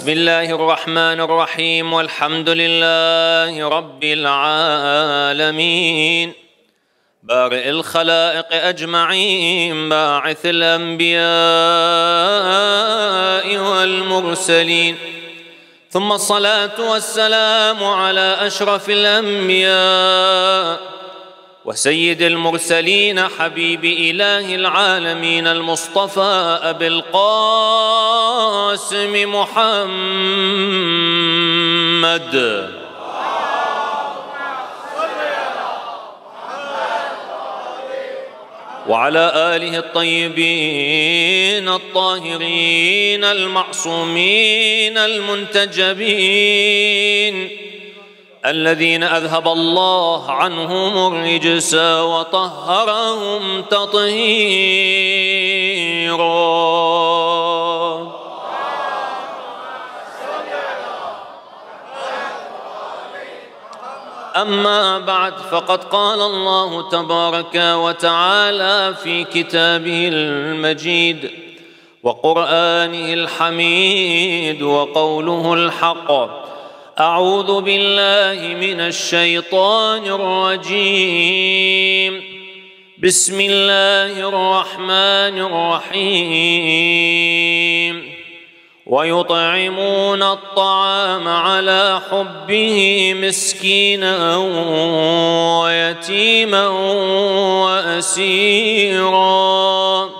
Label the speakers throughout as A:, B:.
A: بسم الله الرحمن الرحيم والحمد لله رب العالمين بارئ الخلائق أجمعين باعث الأنبياء والمرسلين ثم الصلاة والسلام على أشرف الأنبياء وسيد المرسلين حبيب إله العالمين المصطفى أبي القاسم محمد وعلى آله الطيبين الطاهرين المعصومين المنتجبين الذين أذهب الله عنهم الرجس وطهرهم تطهيرا أما بعد فقد قال الله تبارك وتعالى في كتابه المجيد وقرآنه الحميد وقوله الحق أعوذ بالله من الشيطان الرجيم بسم الله الرحمن الرحيم ويطعمون الطعام على حبه مسكينا ويتيما وأسيراً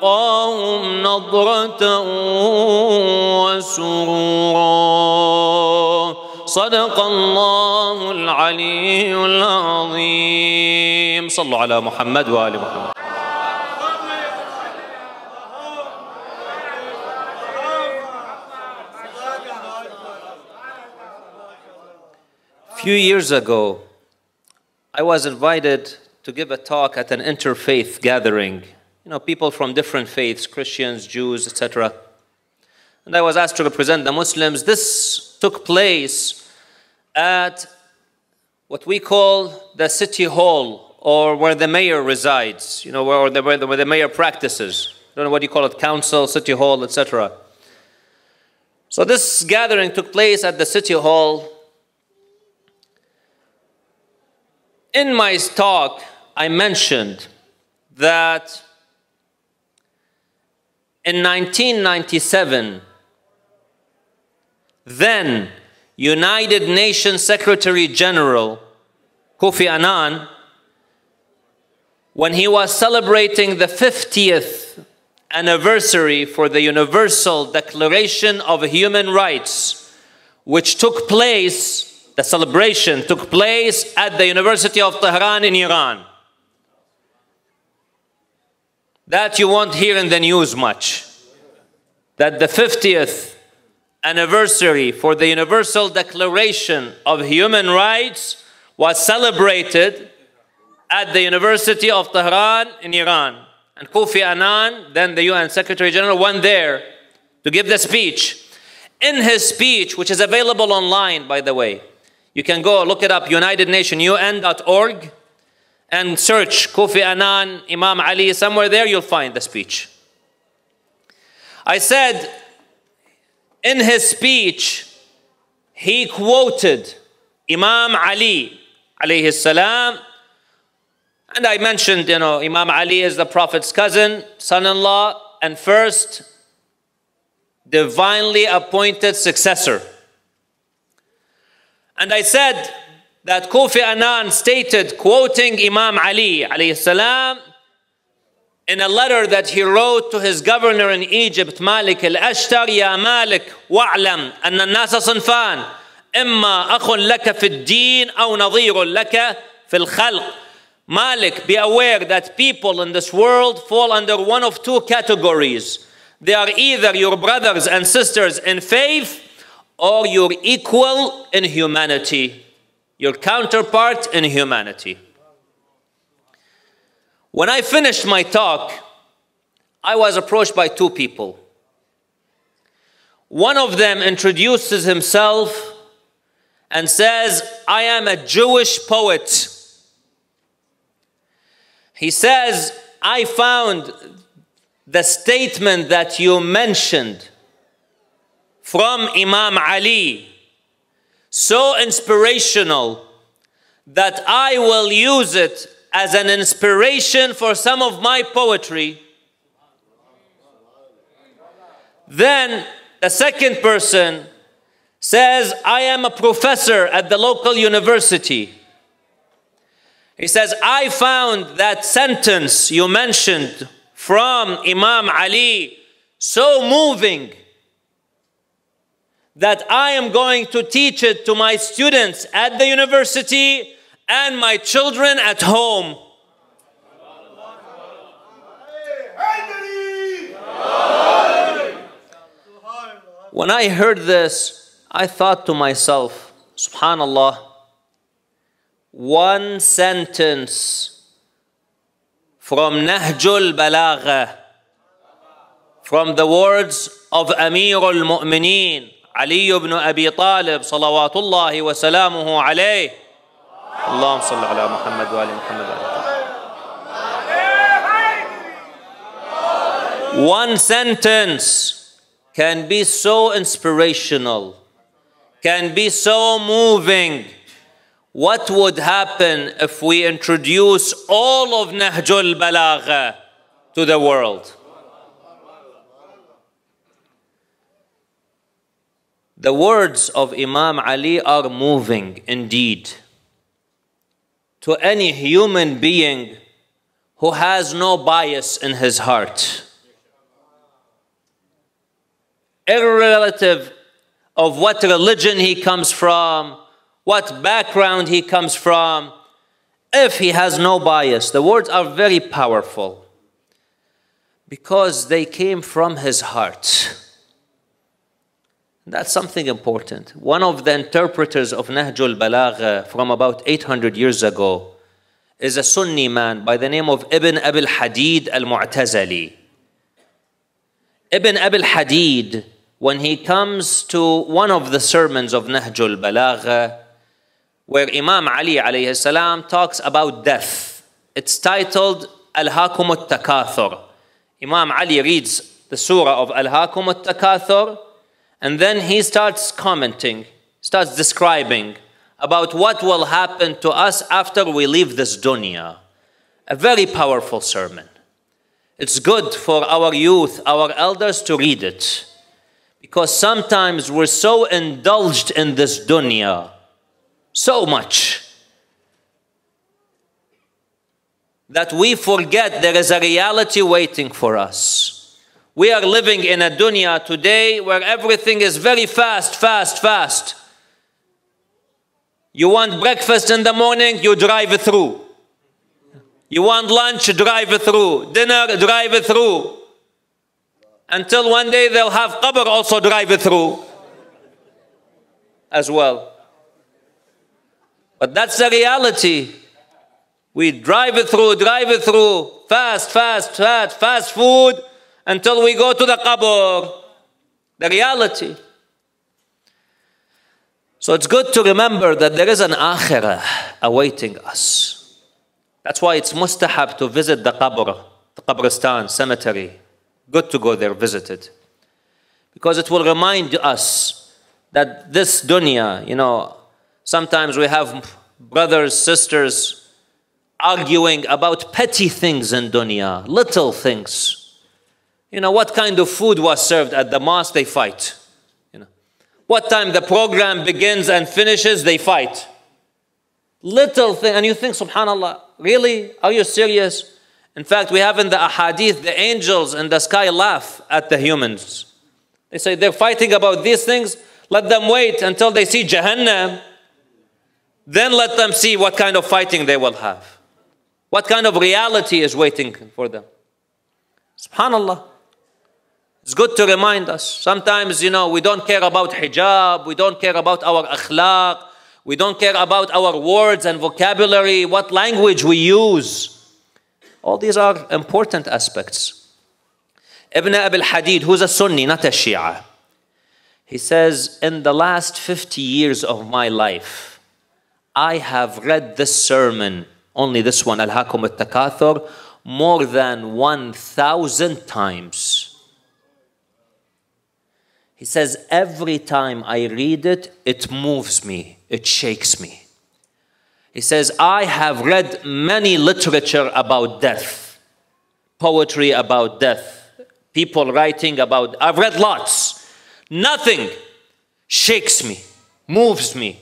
A: ولقاهم نضرة وسرورا صدق الله العلي العظيم صلوا على محمد وآل محمد A few years ago, I was invited to give a talk at an interfaith gathering you know, people from different faiths, Christians, Jews, etc. And I was asked to represent the Muslims. This took place at what we call the city hall or where the mayor resides, you know, where the, where the, where the mayor practices. I don't know what you call it, council, city hall, etc. So this gathering took place at the city hall. In my talk, I mentioned that in 1997, then United Nations Secretary General Kofi Annan, when he was celebrating the 50th anniversary for the Universal Declaration of Human Rights, which took place, the celebration took place at the University of Tehran in Iran. That you won't hear in the news much. That the 50th anniversary for the Universal Declaration of Human Rights was celebrated at the University of Tehran in Iran. And Kofi Annan, then the UN Secretary General, went there to give the speech. In his speech, which is available online, by the way, you can go look it up, unitednation.un.org and search Kofi Annan, Imam Ali, somewhere there you'll find the speech. I said, in his speech, he quoted Imam Ali, alayhi salam, and I mentioned, you know, Imam Ali is the Prophet's cousin, son-in-law, and first divinely appointed successor. And I said, that Kofi Annan stated, quoting Imam Ali السلام, in a letter that he wrote to his governor in Egypt, Malik al-Ashtar, يا مالك واعلم أن الناس صنفان إما أخ لك في الدين أو نظير لك في الخلق. Malik, be aware that people in this world fall under one of two categories. They are either your brothers and sisters in faith or your equal in humanity your counterpart in humanity. When I finished my talk, I was approached by two people. One of them introduces himself and says, I am a Jewish poet. He says, I found the statement that you mentioned from Imam Ali so inspirational that I will use it as an inspiration for some of my poetry. Then the second person says, I am a professor at the local university. He says, I found that sentence you mentioned from Imam Ali so moving that I am going to teach it to my students at the university and my children at home. When I heard this, I thought to myself, subhanallah, one sentence from Nahjul Balagha, from the words of Amir al Mu'mineen, علي بن أبي طالب صلوات الله وسلامه عليه اللهم صل على محمد وآل محمد وآل محمد One sentence can be so inspirational, can be so moving. What would happen if we introduce all of Nahjul Balagha to the world? The words of Imam Ali are moving indeed. To any human being who has no bias in his heart, irrelative of what religion he comes from, what background he comes from, if he has no bias. The words are very powerful because they came from his heart. That's something important. One of the interpreters of Nahjul Balagha uh, from about 800 years ago is a Sunni man by the name of Ibn Abil Hadid al Mu'tazali. Ibn Abil Hadid, when he comes to one of the sermons of Nahjul Balagha, uh, where Imam Ali alayhi talks about death, it's titled Al Hakum al Takathur. Imam Ali reads the surah of Al Hakum al Takathur and then he starts commenting, starts describing about what will happen to us after we leave this dunya. A very powerful sermon. It's good for our youth, our elders to read it. Because sometimes we're so indulged in this dunya, so much, that we forget there is a reality waiting for us. We are living in a dunya today where everything is very fast, fast, fast. You want breakfast in the morning, you drive through. You want lunch, drive through. Dinner, drive through. Until one day they'll have qabr also drive through as well. But that's the reality. We drive it through, drive it through, fast, fast, fast, fast food until we go to the qabr, the reality. So it's good to remember that there is an akhirah awaiting us. That's why it's mustahab to visit the qabr, the qabristan, cemetery. Good to go there, visit it. Because it will remind us that this dunya, you know, sometimes we have brothers, sisters arguing about petty things in dunya, little things. You know, what kind of food was served at the mosque, they fight. You know, what time the program begins and finishes, they fight. Little thing, and you think, subhanAllah, really? Are you serious? In fact, we have in the ahadith, the angels in the sky laugh at the humans. They say they're fighting about these things. Let them wait until they see Jahannam. Then let them see what kind of fighting they will have. What kind of reality is waiting for them. SubhanAllah. It's good to remind us. Sometimes, you know, we don't care about hijab, we don't care about our akhlaq, we don't care about our words and vocabulary, what language we use. All these are important aspects. Ibn Abil Hadid, who's a Sunni, not a Shia, he says, In the last 50 years of my life, I have read this sermon, only this one, Al Hakum al Takathur, more than 1,000 times. He says, Every time I read it, it moves me, it shakes me. He says, I have read many literature about death, poetry about death, people writing about, I've read lots. Nothing shakes me, moves me,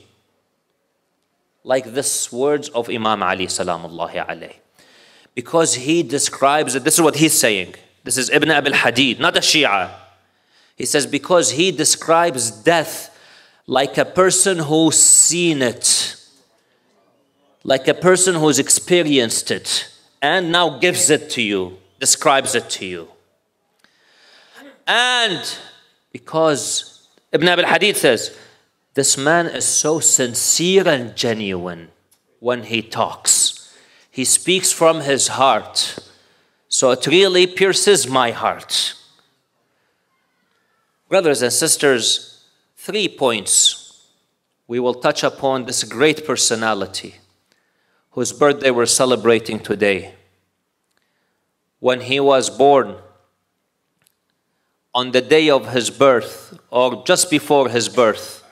A: like this words of Imam Ali salamullahi alayhi, Because he describes it, this is what he's saying. This is Ibn Abil Hadid, not a Shia. He says, because he describes death like a person who's seen it, like a person who's experienced it, and now gives it to you, describes it to you. And because Ibn Abi Hadith says, this man is so sincere and genuine when he talks. He speaks from his heart. So it really pierces my heart. Brothers and sisters, three points we will touch upon this great personality whose birthday we're celebrating today. When he was born, on the day of his birth, or just before his birth,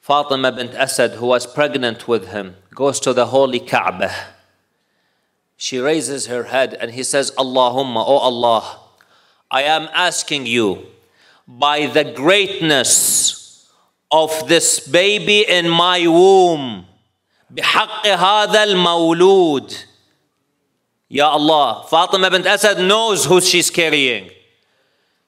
A: Fatima bint Asad, who was pregnant with him, goes to the holy Kaaba. She raises her head and he says, Allahumma, O oh Allah, I am asking you by the greatness of this baby in my womb بحق هذا المولود Ya Allah, Fatima bint Asad knows who she's carrying.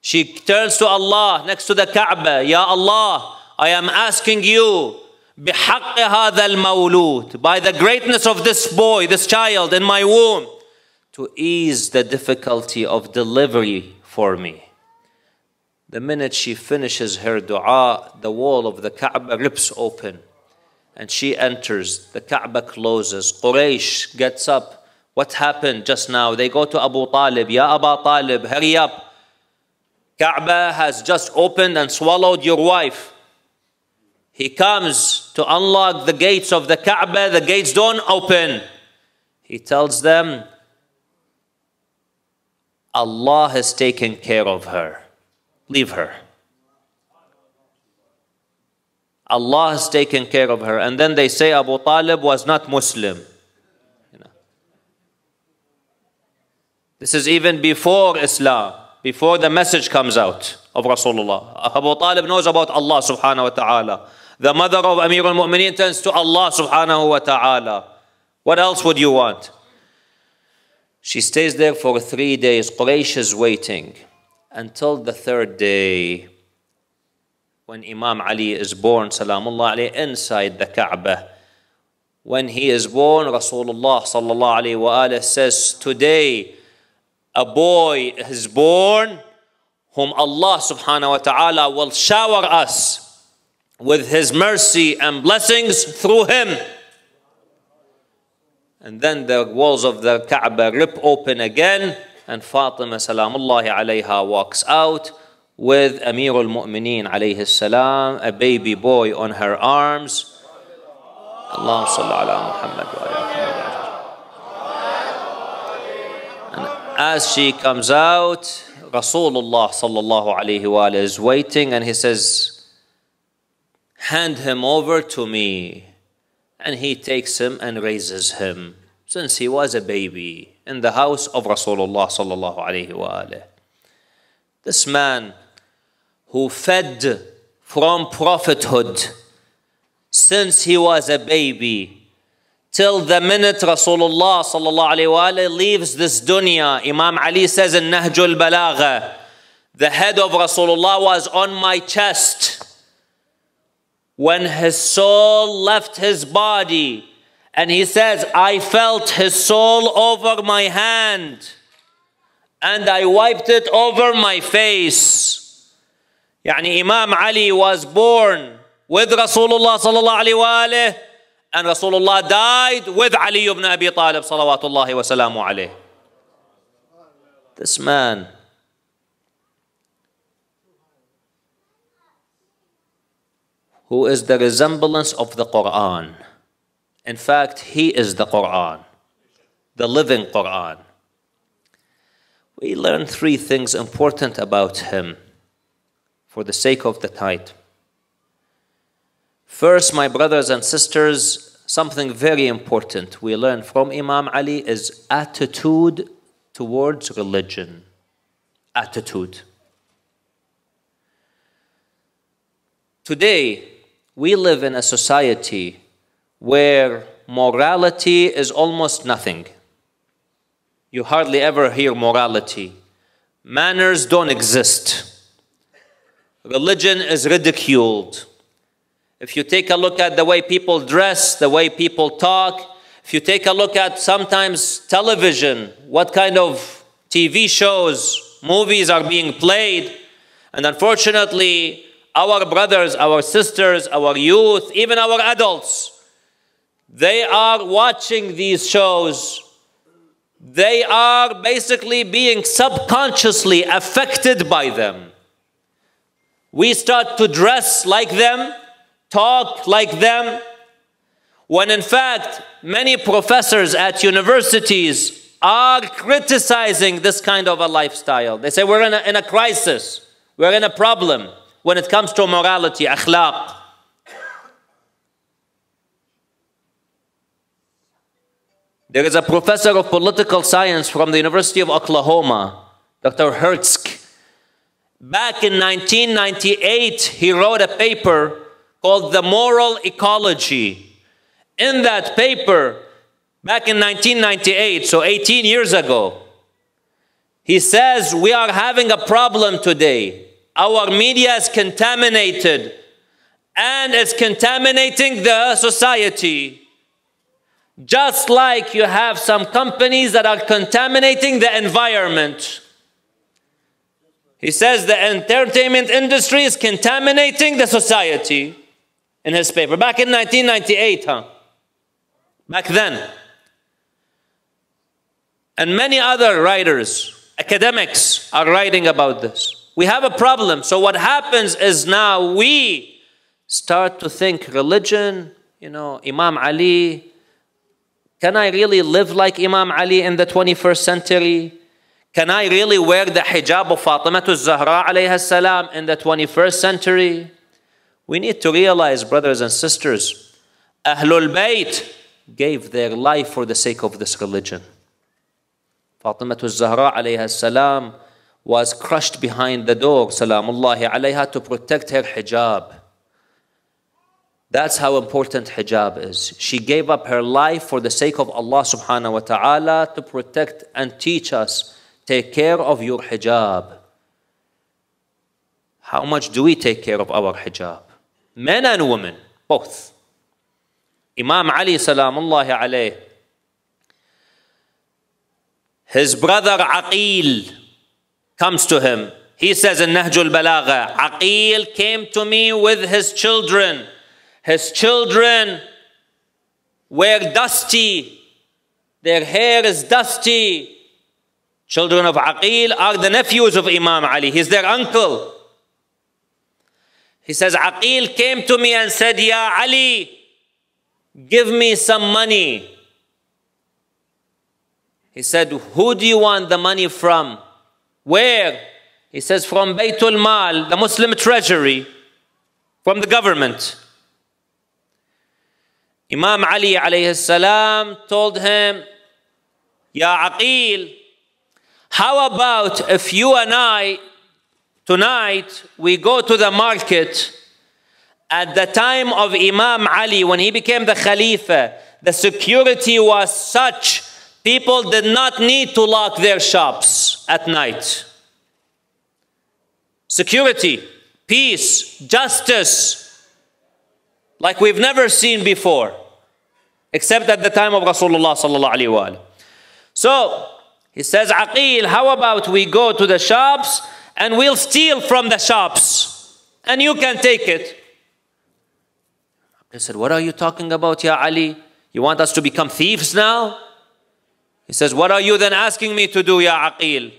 A: She turns to Allah next to the Kaaba. Ya Allah, I am asking you, بحق هذا المولود, by the greatness of this boy, this child in my womb, to ease the difficulty of delivery for me. The minute she finishes her dua, the wall of the Kaaba rips open and she enters. The Kaaba closes. Quraysh gets up. What happened just now? They go to Abu Talib. Ya Abu Talib, hurry up. Kaaba has just opened and swallowed your wife. He comes to unlock the gates of the Kaaba. The gates don't open. He tells them, Allah has taken care of her leave her. Allah has taken care of her. And then they say Abu Talib was not Muslim. You know. This is even before Islam, before the message comes out of Rasulullah. Abu Talib knows about Allah subhanahu wa ta'ala. The mother of Amir al Mu'mineen turns to Allah subhanahu wa ta'ala. What else would you want? She stays there for three days. Quraysh is waiting until the third day when Imam Ali is born, salamullah alayhi, inside the Kaaba. When he is born, Rasulullah sallallahu alayhi says, Today a boy is born whom Allah subhanahu wa ta'ala will shower us with his mercy and blessings through him. And then the walls of the Kaaba rip open again and Fatima salamullahi alayha walks out with Amir al-Mu'mineen alayhi salam, a baby boy on her arms. Allahumma salli ala Muhammad wa ala And as she comes out, Rasulullah sallallahu alayhi wa is waiting and he says, hand him over to me. And he takes him and raises him since he was a baby in the house of Rasulullah sallallahu alayhi wa This man who fed from prophethood since he was a baby till the minute Rasulullah sallallahu alayhi wa leaves this dunya. Imam Ali says in Nahjul Balagha, the head of Rasulullah was on my chest. When his soul left his body, and he says, I felt his soul over my hand and I wiped it over my face. Yani Imam Ali was born with Rasulullah and Rasulullah died with Ali ibn Abi Talib This man who is the resemblance of the Quran in fact, He is the Quran, the living Quran. We learn three things important about Him for the sake of the title. First, my brothers and sisters, something very important we learn from Imam Ali is attitude towards religion. Attitude. Today, we live in a society where morality is almost nothing. You hardly ever hear morality. Manners don't exist. Religion is ridiculed. If you take a look at the way people dress, the way people talk, if you take a look at sometimes television, what kind of TV shows, movies are being played, and unfortunately, our brothers, our sisters, our youth, even our adults, they are watching these shows. They are basically being subconsciously affected by them. We start to dress like them, talk like them, when in fact, many professors at universities are criticizing this kind of a lifestyle. They say we're in a, in a crisis, we're in a problem when it comes to morality, akhlaq. There is a professor of political science from the University of Oklahoma, Dr. Hertzk. Back in 1998, he wrote a paper called The Moral Ecology. In that paper, back in 1998, so 18 years ago, he says, We are having a problem today. Our media is contaminated and it's contaminating the society. Just like you have some companies that are contaminating the environment. He says the entertainment industry is contaminating the society in his paper. Back in 1998, huh? Back then. And many other writers, academics, are writing about this. We have a problem. So what happens is now we start to think religion, you know, Imam Ali, can I really live like Imam Ali in the 21st century? Can I really wear the hijab of Fatima to Zahra alayhi salam in the 21st century? We need to realize, brothers and sisters, Ahlul Bayt gave their life for the sake of this religion. Fatima to Zahra alayhi salam was crushed behind the door, salamullahi alayha, to protect her hijab. That's how important hijab is. She gave up her life for the sake of Allah subhanahu wa ta'ala to protect and teach us take care of your hijab. How much do we take care of our hijab? Men and women, both. Imam Ali salamullahi alayh, his brother Aqil comes to him. He says in Nahjul Balagha, Aqil came to me with his children. His children were dusty. Their hair is dusty. Children of Aqil are the nephews of Imam Ali. He's their uncle. He says, Aqil came to me and said, Ya Ali, give me some money. He said, Who do you want the money from? Where? He says, From Baytul Mal, the Muslim treasury, from the government. Imam Ali alayhi salam told him, Ya Aqil, how about if you and I tonight we go to the market at the time of Imam Ali when he became the Khalifa, the security was such people did not need to lock their shops at night. Security, peace, justice like we've never seen before, except at the time of Rasulullah sallallahu alaihi wasallam. So he says, Aqil, how about we go to the shops and we'll steal from the shops and you can take it. He said, What are you talking about, Ya Ali? You want us to become thieves now? He says, What are you then asking me to do, Ya Aqil?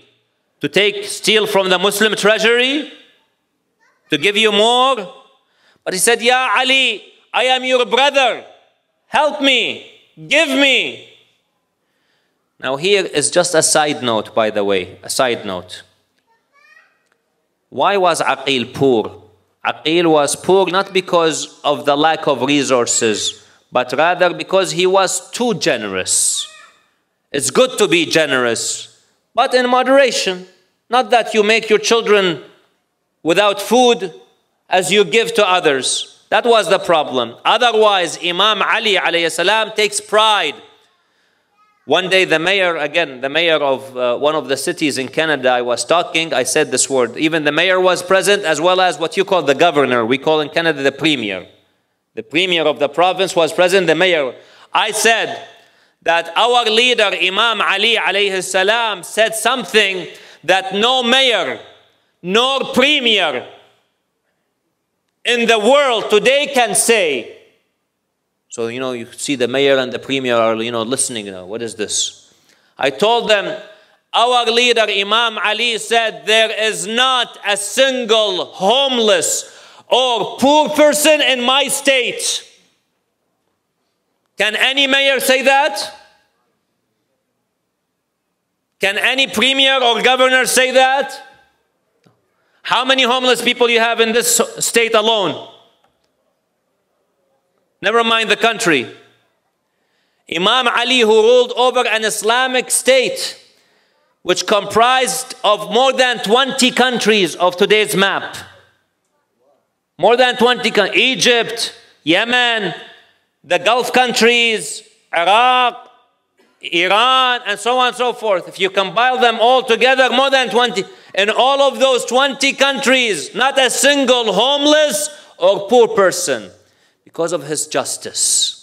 A: To take, steal from the Muslim treasury? To give you more? But he said, Ya Ali, I am your brother. Help me. Give me. Now, here is just a side note, by the way, a side note. Why was Aqil poor? Aqil was poor not because of the lack of resources, but rather because he was too generous. It's good to be generous, but in moderation. Not that you make your children without food as you give to others. That was the problem. Otherwise, Imam Ali alayhi salam takes pride. One day, the mayor, again, the mayor of uh, one of the cities in Canada, I was talking, I said this word. Even the mayor was present, as well as what you call the governor. We call in Canada the premier. The premier of the province was present, the mayor. I said that our leader, Imam Ali alayhi salam, said something that no mayor nor premier in the world today can say. So, you know, you see the mayor and the premier are, you know, listening you now. What is this? I told them, our leader Imam Ali said, there is not a single homeless or poor person in my state. Can any mayor say that? Can any premier or governor say that? How many homeless people you have in this state alone? Never mind the country. Imam Ali, who ruled over an Islamic state which comprised of more than 20 countries of today's map. More than 20 countries Egypt, Yemen, the Gulf countries, Iraq, Iran, and so on and so forth. If you compile them all together, more than 20. In all of those 20 countries, not a single homeless or poor person because of his justice.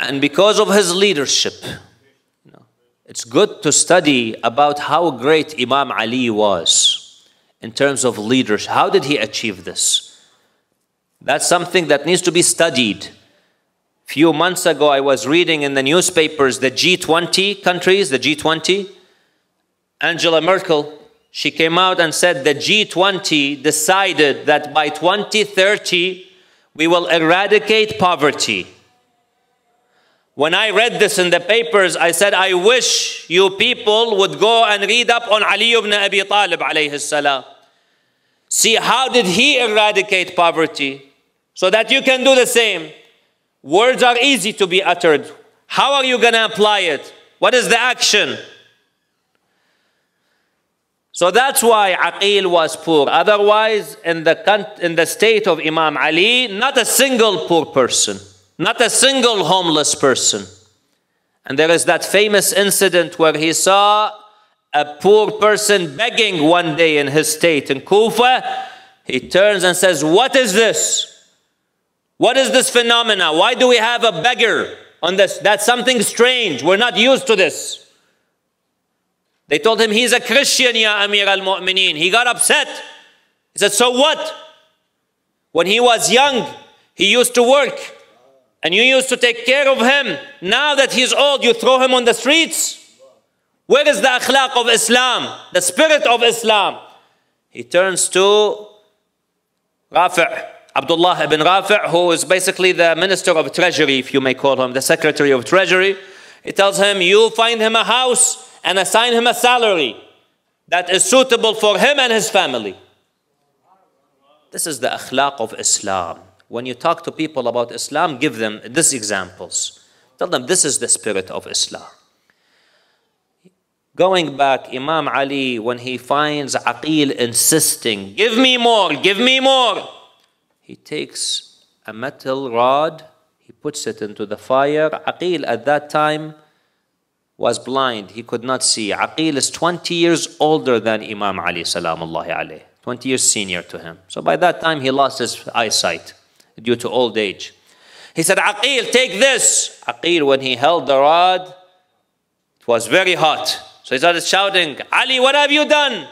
A: And because of his leadership. You know, it's good to study about how great Imam Ali was in terms of leadership. How did he achieve this? That's something that needs to be studied. Few months ago, I was reading in the newspapers the G20 countries, the G20. Angela Merkel, she came out and said the G20 decided that by 2030, we will eradicate poverty. When I read this in the papers, I said, I wish you people would go and read up on Ali ibn Abi Talib alayhi salam. See, how did he eradicate poverty? so that you can do the same. Words are easy to be uttered. How are you going to apply it? What is the action? So that's why Aqil was poor. Otherwise, in the, in the state of Imam Ali, not a single poor person, not a single homeless person. And there is that famous incident where he saw a poor person begging one day in his state in Kufa. He turns and says, What is this? What is this phenomena? Why do we have a beggar on this? That's something strange. We're not used to this. They told him he's a Christian, Ya Amir al Mu'mineen. He got upset. He said, So what? When he was young, he used to work and you used to take care of him. Now that he's old, you throw him on the streets. Where is the akhlaq of Islam, the spirit of Islam? He turns to Rafi'. Abdullah ibn Rafi', who is basically the minister of treasury, if you may call him, the secretary of treasury, he tells him, You find him a house and assign him a salary that is suitable for him and his family. This is the akhlaq of Islam. When you talk to people about Islam, give them these examples. Tell them this is the spirit of Islam. Going back, Imam Ali, when he finds Aqil insisting, Give me more, give me more he takes a metal rod, he puts it into the fire. Aqil at that time was blind, he could not see. Aqil is 20 years older than Imam Ali, salamullahi alayhi, 20 years senior to him. So by that time, he lost his eyesight due to old age. He said, Aqil, take this. Aqil, when he held the rod, it was very hot. So he started shouting, Ali, what have you done?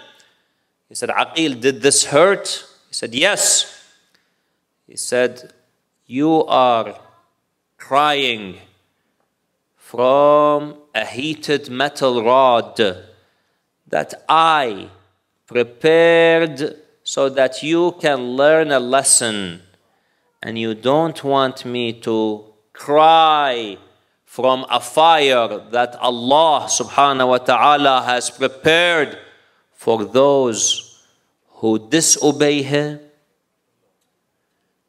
A: He said, Aqil, did this hurt? He said, Yes. He said, You are crying from a heated metal rod that I prepared so that you can learn a lesson. And you don't want me to cry from a fire that Allah subhanahu wa ta'ala has prepared for those who disobey Him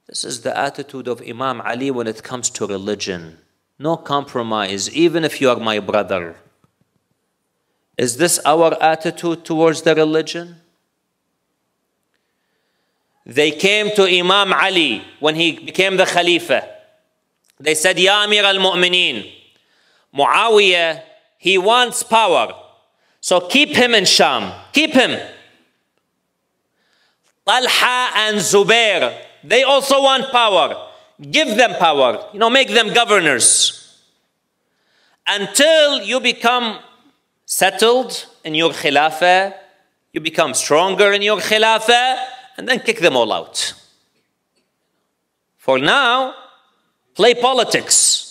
A: this is the attitude of Imam Ali when it comes to religion. No compromise, even if you are my brother. Is this our attitude towards the religion? They came to Imam Ali when he became the Khalifa. They said, Ya Amir al Mu'mineen, Muawiyah, he wants power. So keep him in Sham. Keep him. Talha and Zubair, they also want power. Give them power. You know, make them governors. Until you become settled in your khilafah, you become stronger in your khilafah, and then kick them all out. For now, play politics.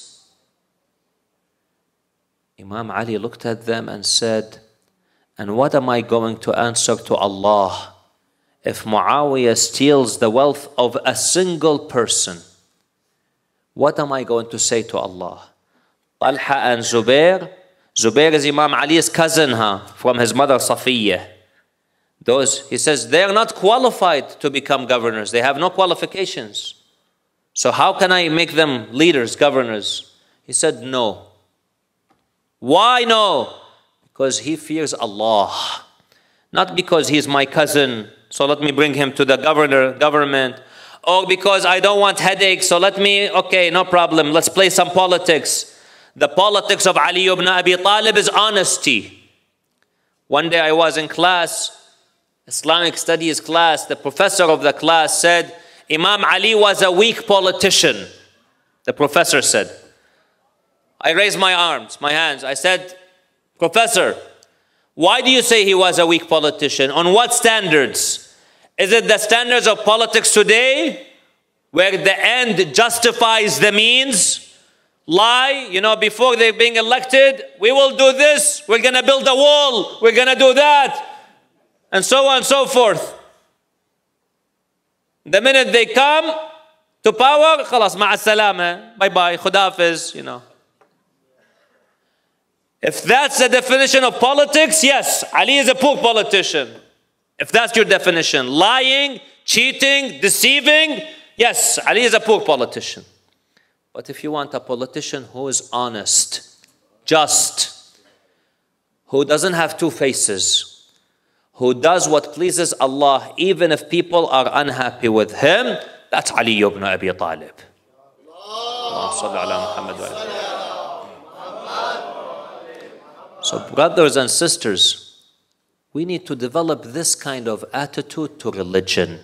A: Imam Ali looked at them and said, And what am I going to answer to Allah? if Muawiyah steals the wealth of a single person, what am I going to say to Allah? Talha and Zubair, Zubair is Imam Ali's cousin huh, from his mother Safiyyah. Those, he says, they're not qualified to become governors. They have no qualifications. So how can I make them leaders, governors? He said, no. Why no? Because he fears Allah. Not because he's my cousin so let me bring him to the governor, government. Oh, because I don't want headaches, so let me, okay, no problem, let's play some politics. The politics of Ali ibn Abi Talib is honesty. One day I was in class, Islamic studies class, the professor of the class said, Imam Ali was a weak politician, the professor said. I raised my arms, my hands. I said, Professor, why do you say he was a weak politician? On what standards? Is it the standards of politics today where the end justifies the means? Lie, you know, before they're being elected, we will do this, we're gonna build a wall, we're gonna do that, and so on and so forth. The minute they come to power, خلاص مع السلامة, bye bye, خدافز, you know. If that's the definition of politics, yes, Ali is a poor politician. If that's your definition, lying, cheating, deceiving, yes, Ali is a poor politician. But if you want a politician who is honest, just, who doesn't have two faces, who does what pleases Allah, even if people are unhappy with him, that's Ali ibn Abi Talib. Allah. Allah. So, brothers and sisters, we need to develop this kind of attitude to religion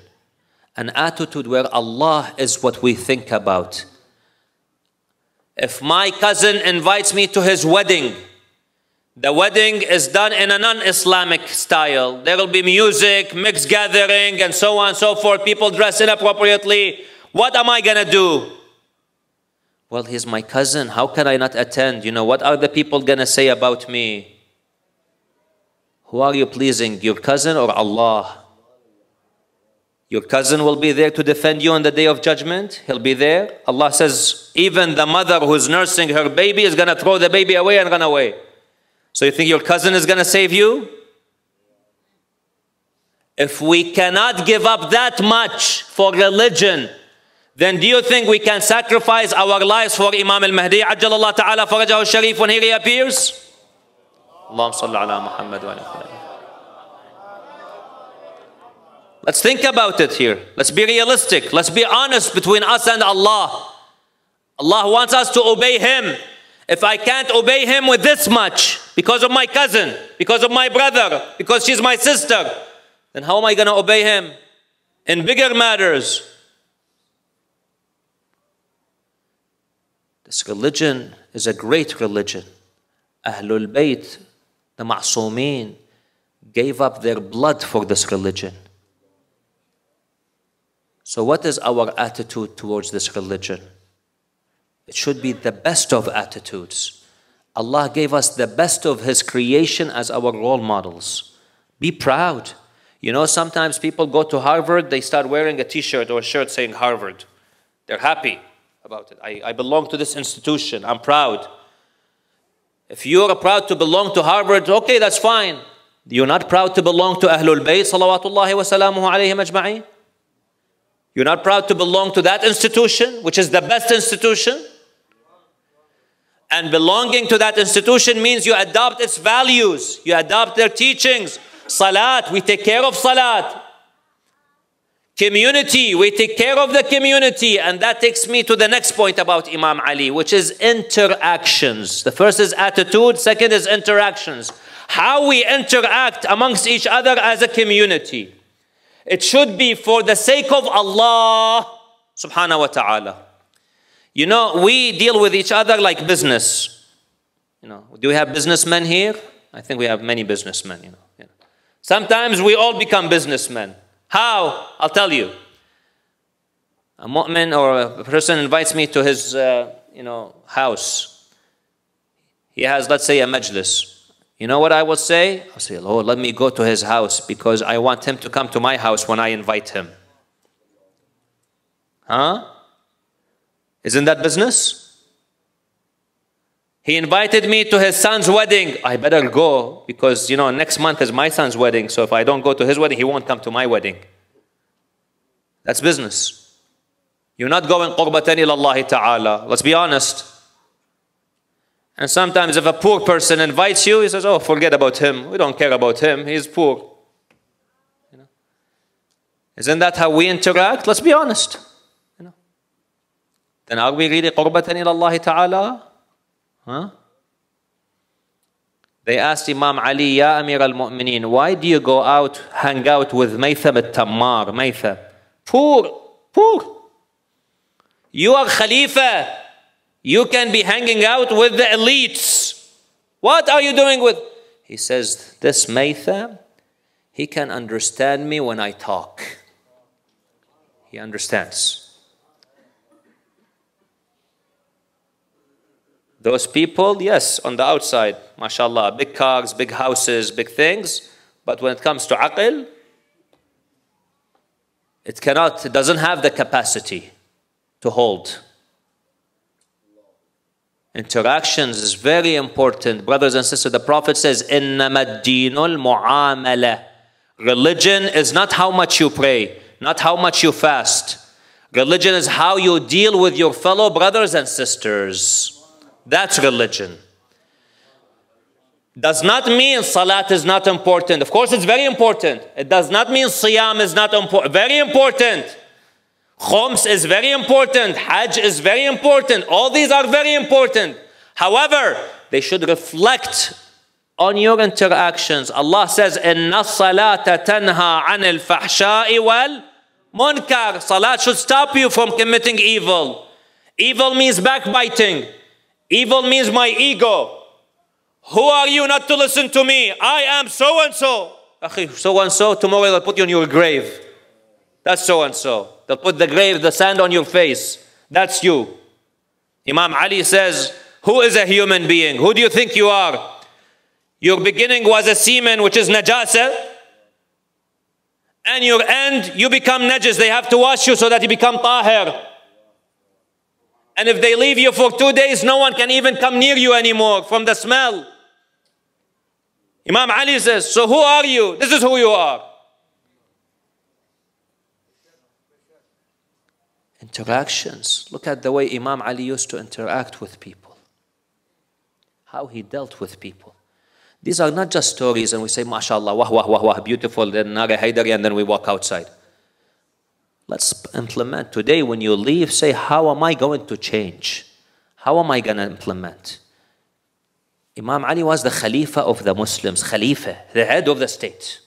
A: an attitude where Allah is what we think about. If my cousin invites me to his wedding, the wedding is done in a non Islamic style. There will be music, mixed gathering, and so on and so forth. People dress inappropriately. What am I going to do? Well, he's my cousin. How can I not attend? You know, what are the people going to say about me? Who are you pleasing, your cousin or Allah? Your cousin will be there to defend you on the day of judgment. He'll be there. Allah says, even the mother who's nursing her baby is going to throw the baby away and run away. So you think your cousin is going to save you? If we cannot give up that much for religion, then do you think we can sacrifice our lives for Imam al-Mahdi Ajjalallah ta'ala farajahu sharif when he reappears? Allahumma salli ala Muhammad wa ala Let's think about it here. Let's be realistic. Let's be honest between us and Allah. Allah wants us to obey Him. If I can't obey Him with this much because of my cousin, because of my brother, because she's my sister, then how am I going to obey Him? In bigger matters, This religion is a great religion. Ahlul Bayt, the Ma'sumin, gave up their blood for this religion. So, what is our attitude towards this religion? It should be the best of attitudes. Allah gave us the best of His creation as our role models. Be proud. You know, sometimes people go to Harvard, they start wearing a t shirt or a shirt saying Harvard. They're happy about it. I, I belong to this institution. I'm proud. If you're proud to belong to Harvard, okay, that's fine. You're not proud to belong to Ahlul Bayt, salawatullahi wa salamuhu alayhim You're not proud to belong to that institution, which is the best institution? And belonging to that institution means you adopt its values, you adopt their teachings. Salat, we take care of salat. Community, we take care of the community. And that takes me to the next point about Imam Ali, which is interactions. The first is attitude, second is interactions. How we interact amongst each other as a community. It should be for the sake of Allah subhanahu wa ta'ala. You know, we deal with each other like business. You know, do we have businessmen here? I think we have many businessmen, you know. You know. Sometimes we all become businessmen. How? I'll tell you. A mu'min or a person invites me to his, uh, you know, house. He has, let's say, a majlis. You know what I will say? I'll say, Lord, let me go to his house because I want him to come to my house when I invite him. Huh? Isn't that business? He invited me to his son's wedding. I better go because, you know, next month is my son's wedding. So if I don't go to his wedding, he won't come to my wedding. That's business. You're not going qurbatan ilallahi ta'ala. Let's be honest. And sometimes if a poor person invites you, he says, oh, forget about him. We don't care about him. He's poor. You know? Isn't that how we interact? Let's be honest. You know? Then are we really qurbatan ilallahi ta'ala? Huh? They asked Imam Ali, Ya Amir al Mu'mineen, why do you go out, hang out with Maytham al Tammar? Maytham. Poor, poor. You are Khalifa. You can be hanging out with the elites. What are you doing with? He says, This Maytham, he can understand me when I talk. He understands. Those people, yes, on the outside, mashallah, big cars, big houses, big things. But when it comes to aqil, it cannot, it doesn't have the capacity to hold. Interactions is very important. Brothers and sisters, the Prophet says, إِنَّمَا Madinul الْمُعَامَلَةِ Religion is not how much you pray, not how much you fast. Religion is how you deal with your fellow brothers and sisters. That's religion. Does not mean salat is not important. Of course, it's very important. It does not mean siyam is not important. Very important. Khoms is very important. Hajj is very important. All these are very important. However, they should reflect on your interactions. Allah says, "Inna salata tanha anil fahsha'i wal monkar." Salat should stop you from committing evil. Evil means backbiting. Evil means my ego. Who are you not to listen to me? I am so and so. So and so, tomorrow they'll put you in your grave. That's so and so. They'll put the grave, the sand on your face. That's you. Imam Ali says, Who is a human being? Who do you think you are? Your beginning was a semen, which is najasa. And your end, you become najis. They have to wash you so that you become tahir. And if they leave you for two days, no one can even come near you anymore from the smell. Imam Ali says, So who are you? This is who you are. Interactions. Look at the way Imam Ali used to interact with people, how he dealt with people. These are not just stories and we say, "Mashallah, wah, wah, wah, wah, beautiful, then Nara Haydari, and then we walk outside. Let's implement. Today, when you leave, say, How am I going to change? How am I going to implement? Imam Ali was the Khalifa of the Muslims, Khalifa, the head of the state.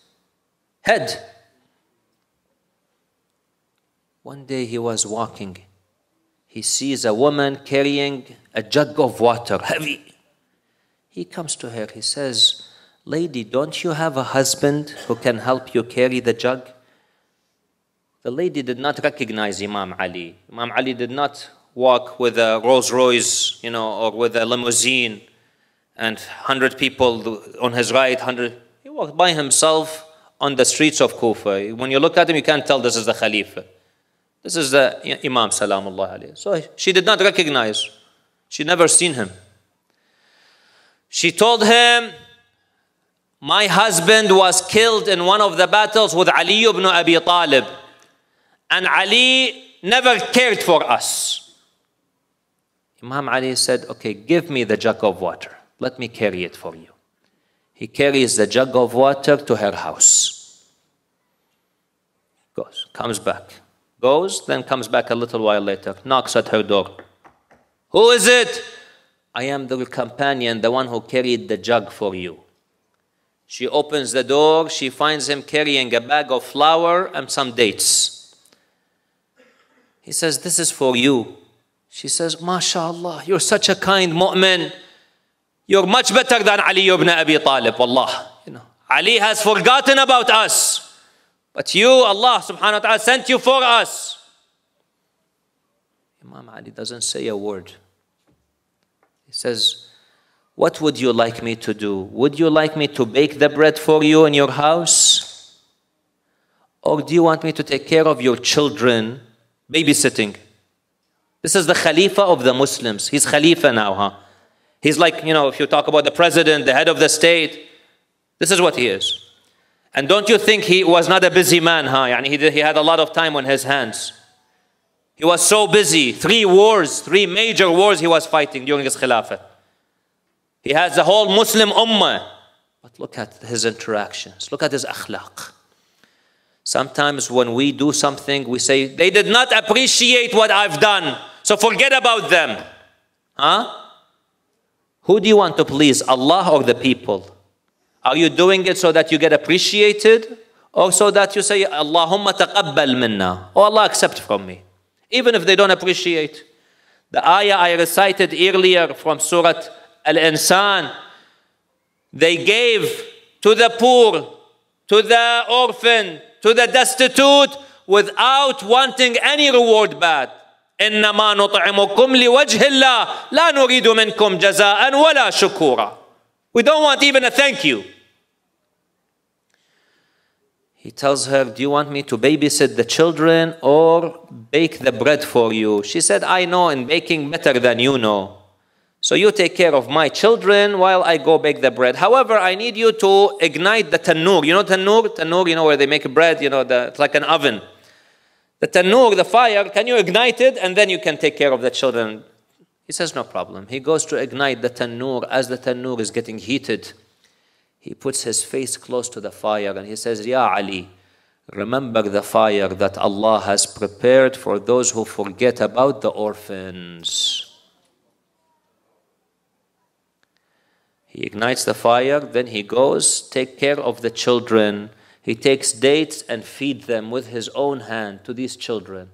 A: Head. One day he was walking. He sees a woman carrying a jug of water, heavy. He comes to her. He says, Lady, don't you have a husband who can help you carry the jug? The lady did not recognize Imam Ali. Imam Ali did not walk with a Rolls Royce, you know, or with a limousine and 100 people on his right, 100. He walked by himself on the streets of Kufa. When you look at him, you can't tell this is the Khalifa. This is the Imam Salamullah alayhi. So she did not recognize. She never seen him. She told him, My husband was killed in one of the battles with Ali ibn Abi Talib and Ali never cared for us. Imam Ali said, Okay, give me the jug of water. Let me carry it for you. He carries the jug of water to her house. Goes, comes back. Goes, then comes back a little while later, knocks at her door. Who is it? I am the companion, the one who carried the jug for you. She opens the door, she finds him carrying a bag of flour and some dates. He says, This is for you. She says, MashaAllah, you're such a kind mu'min. You're much better than Ali ibn Abi Talib, wallah. You know, Ali has forgotten about us. But you, Allah subhanahu wa ta'ala, sent you for us. Imam Ali doesn't say a word. He says, What would you like me to do? Would you like me to bake the bread for you in your house? Or do you want me to take care of your children babysitting. This is the Khalifa of the Muslims. He's Khalifa now, huh? He's like, you know, if you talk about the president, the head of the state, this is what he is. And don't you think he was not a busy man, huh? Yani he, did, he had a lot of time on his hands. He was so busy. Three wars, three major wars he was fighting during his Khilafah. He has the whole Muslim ummah. But look at his interactions. Look at his akhlaq. Sometimes when we do something, we say, they did not appreciate what I've done, so forget about them. Huh? Who do you want to please, Allah or the people? Are you doing it so that you get appreciated? Or so that you say, Allahumma taqabbal minna. Oh Allah, accept from me. Even if they don't appreciate. The ayah I recited earlier from Surah Al-Insan, they gave to the poor, to the orphan, to the destitute without wanting any reward back. إنما نطعمكم لوجه الله لا نريد منكم جزاء ولا شكورا. We don't want even a thank you. He tells her, Do you want me to babysit the children or bake the bread for you? She said, I know in baking better than you know. So you take care of my children while I go bake the bread. However, I need you to ignite the tanur. You know tanur? Tanur, you know, where they make bread, you know, the, it's like an oven. The tanur, the fire, can you ignite it? And then you can take care of the children. He says, no problem. He goes to ignite the tanur. As the tanur is getting heated, he puts his face close to the fire and he says, Ya Ali, remember the fire that Allah has prepared for those who forget about the orphans. He ignites the fire, then he goes, take care of the children. He takes dates and feed them with his own hand to these children.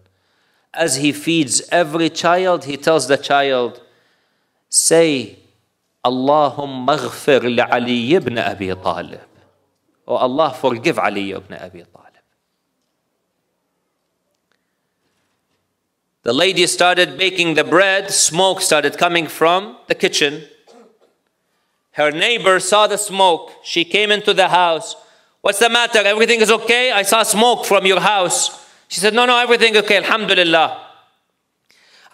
A: As he feeds every child, he tells the child, say, Allahumma ghfir li Ali ibn Abi Talib. Oh Allah, forgive Ali ibn Abi Talib. The lady started baking the bread, smoke started coming from the kitchen. Her neighbor saw the smoke. She came into the house. What's the matter? Everything is okay? I saw smoke from your house. She said, No, no, everything okay. Alhamdulillah.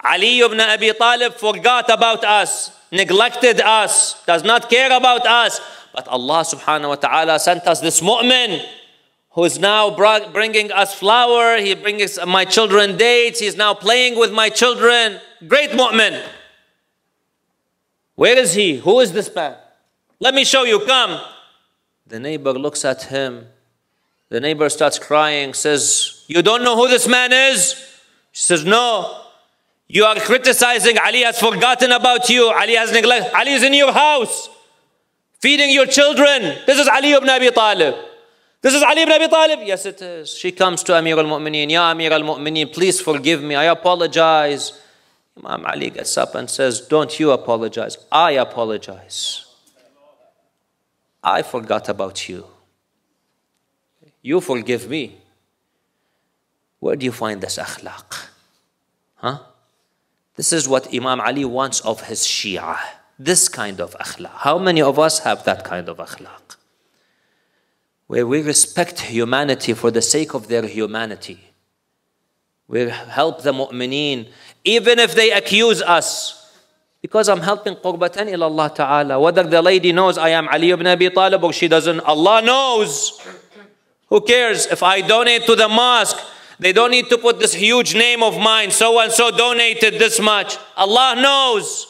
A: Ali ibn Abi Talib forgot about us, neglected us, does not care about us. But Allah subhanahu wa ta'ala sent us this mu'min who is now brought, bringing us flour. He brings my children dates. He's now playing with my children. Great mu'min. Where is he? Who is this man? Let me show you, come. The neighbor looks at him. The neighbor starts crying, says, You don't know who this man is? She says, No. You are criticizing. Ali has forgotten about you. Ali has neglected. Ali is in your house, feeding your children. This is Ali ibn Abi Talib.
B: This is Ali ibn Abi Talib.
A: Yes, it is. She comes to Amir al Mu'mineen. Ya Amir al Mu'mineen, please forgive me. I apologize. Imam Ali gets up and says, Don't you apologize. I apologize. I forgot about you. You forgive me. Where do you find this akhlaq? Huh? This is what Imam Ali wants of his Shia. This kind of akhlaq. How many of us have that kind of akhlaq? Where we respect humanity for the sake of their humanity. We help the mu'mineen, even if they accuse us. Because I'm helping qurbatan ila Allah Ta'ala. Whether the lady knows I am Ali ibn Abi Talib or she doesn't, Allah knows. Who cares? If I donate to the mosque, they don't need to put this huge name of mine. So and so donated this much. Allah knows.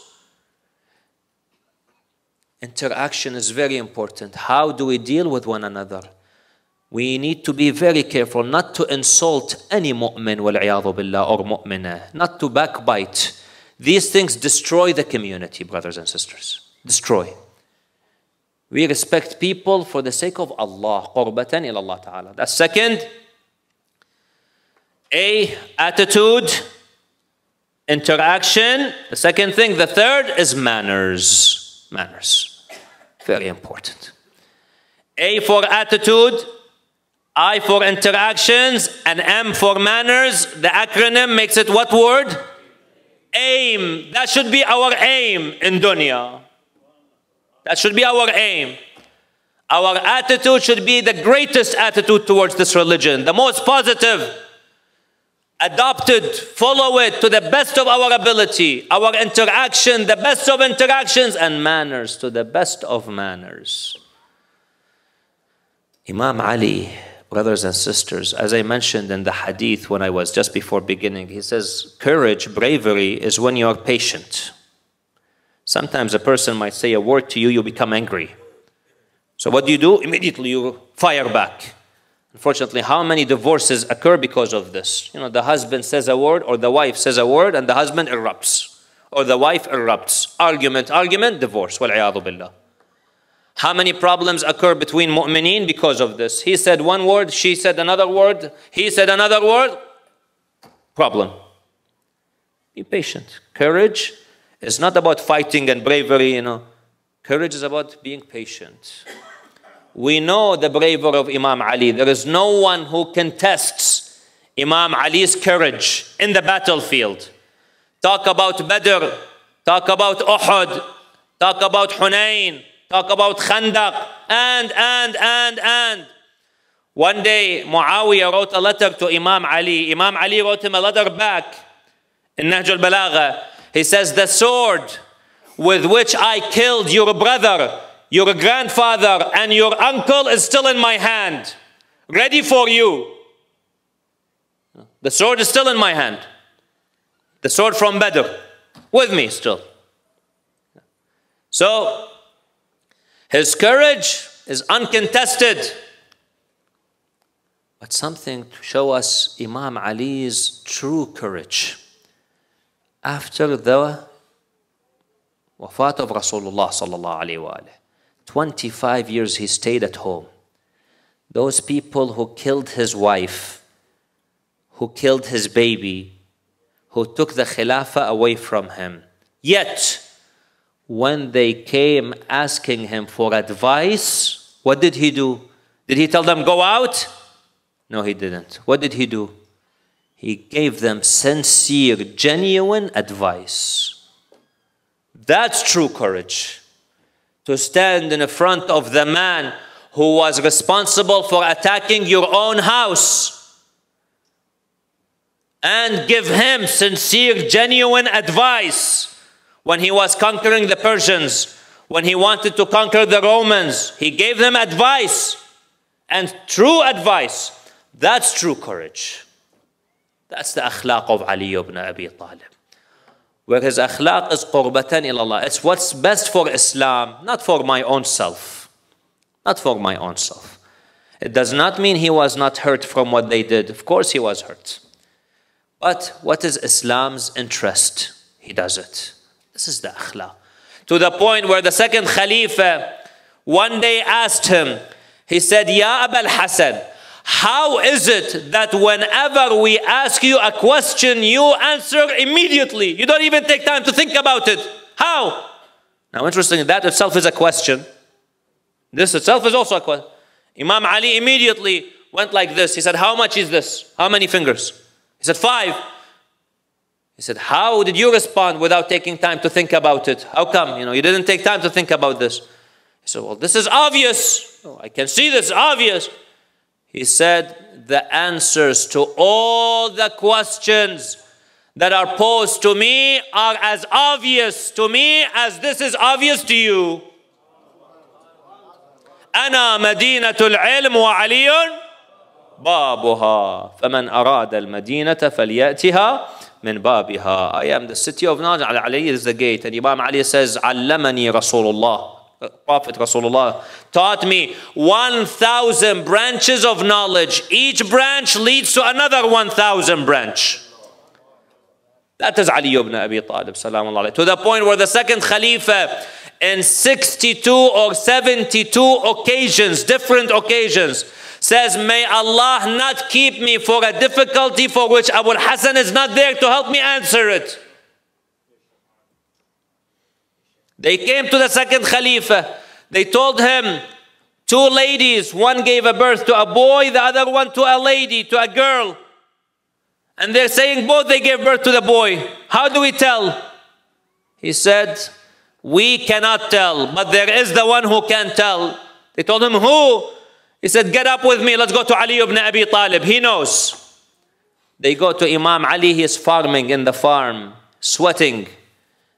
A: Interaction is very important. How do we deal with one another? We need to be very careful not to insult any mu'min, or mu'mina, not to backbite these things destroy the community, brothers and sisters. Destroy. We respect people for the sake of Allah. Qurbatan ilallah ta'ala. That's second. A attitude, interaction. The second thing, the third is manners. Manners. Very important. A for attitude, I for interactions, and M for manners. The acronym makes it what word? aim. That should be our aim in dunya. That should be our aim. Our attitude should be the greatest attitude towards this religion, the most positive. Adopt it, follow it to the best of our ability, our interaction, the best of interactions, and manners to the best of manners. Imam Ali brothers and sisters, as I mentioned in the hadith when I was just before beginning, he says, courage, bravery is when you are patient. Sometimes a person might say a word to you, you become angry. So what do you do? Immediately you fire back. Unfortunately, how many divorces occur because of this? You know, the husband says a word or the wife says a word and the husband erupts. Or the wife erupts. Argument, argument, divorce. Wal billah. How many problems occur between mu'mineen because of this? He said one word, she said another word, he said another word. Problem. Be patient. Courage is not about fighting and bravery, you know. Courage is about being patient. We know the bravery of Imam Ali. There is no one who contests Imam Ali's courage in the battlefield. Talk about Badr, talk about Uhud, talk about Hunayn, talk about Khandaq, and, and, and, and. One day, Muawiyah wrote a letter to Imam Ali. Imam Ali wrote him a letter back in Nahj al Balagha. He says, The sword with which I killed your brother, your grandfather, and your uncle is still in my hand, ready for you. The sword is still in my hand. The sword from Badr, with me still. So his courage is uncontested. But something to show us Imam Ali's true courage. After the wafat of Rasulullah sallallahu alayhi wa 25 years he stayed at home. Those people who killed his wife, who killed his baby, who took the Khilafah away from him. Yet, when they came asking him for advice, what did he do? Did he tell them, go out? No, he didn't. What did he do? He gave them sincere, genuine advice. That's true courage. To stand in front of the man who was responsible for attacking your own house and give him sincere, genuine advice when he was conquering the Persians, when he wanted to conquer the Romans, he gave them advice and true advice. That's true courage. That's the akhlaq of Ali ibn Abi Talib. Where his akhlaq is qurbatan ilallah. It's what's best for Islam, not for my own self. Not for my own self. It does not mean he was not hurt from what they did. Of course he was hurt. But what is Islam's interest? He does it. This is the akhla. To the point where the second Khalifa one day asked him, he said, Ya Abul Hassan, how is it that whenever we ask you a question, you answer immediately? You don't even take time to think about it. How? Now, interesting, that itself is a question. This itself is also a question. Imam Ali immediately went like this. He said, How much is this? How many fingers? He said, Five. He said, How did you respond without taking time to think about it? How come? You know, you didn't take time to think about this. He said, Well, this is obvious. Oh, I can see this obvious. He said, The answers to all the questions that are posed to me are as obvious to me as this is obvious to you. أنا مدينة العلم وعلي بابها فمن أراد المدينة فليأتها من I am the city of Najah Ali is the gate and Imam Ali says علمني رسول الله Prophet Rasulullah taught me 1,000 branches of knowledge. Each branch leads to another 1,000 branch. That is Ali ibn Abi Talib, salam To the point where the second Khalifa, in 62 or 72 occasions, different occasions, says, May Allah not keep me for a difficulty for which Abu Hassan is not there to help me answer it. They came to the second Khalifa. They told him, Two ladies, one gave a birth to a boy, the other one to a lady, to a girl. And they're saying both they gave birth to the boy. How do we tell? He said, We cannot tell, but there is the one who can tell. They told him, Who? He said, Get up with me, let's go to Ali ibn Abi Talib. He knows. They go to Imam Ali, he is farming in the farm, sweating.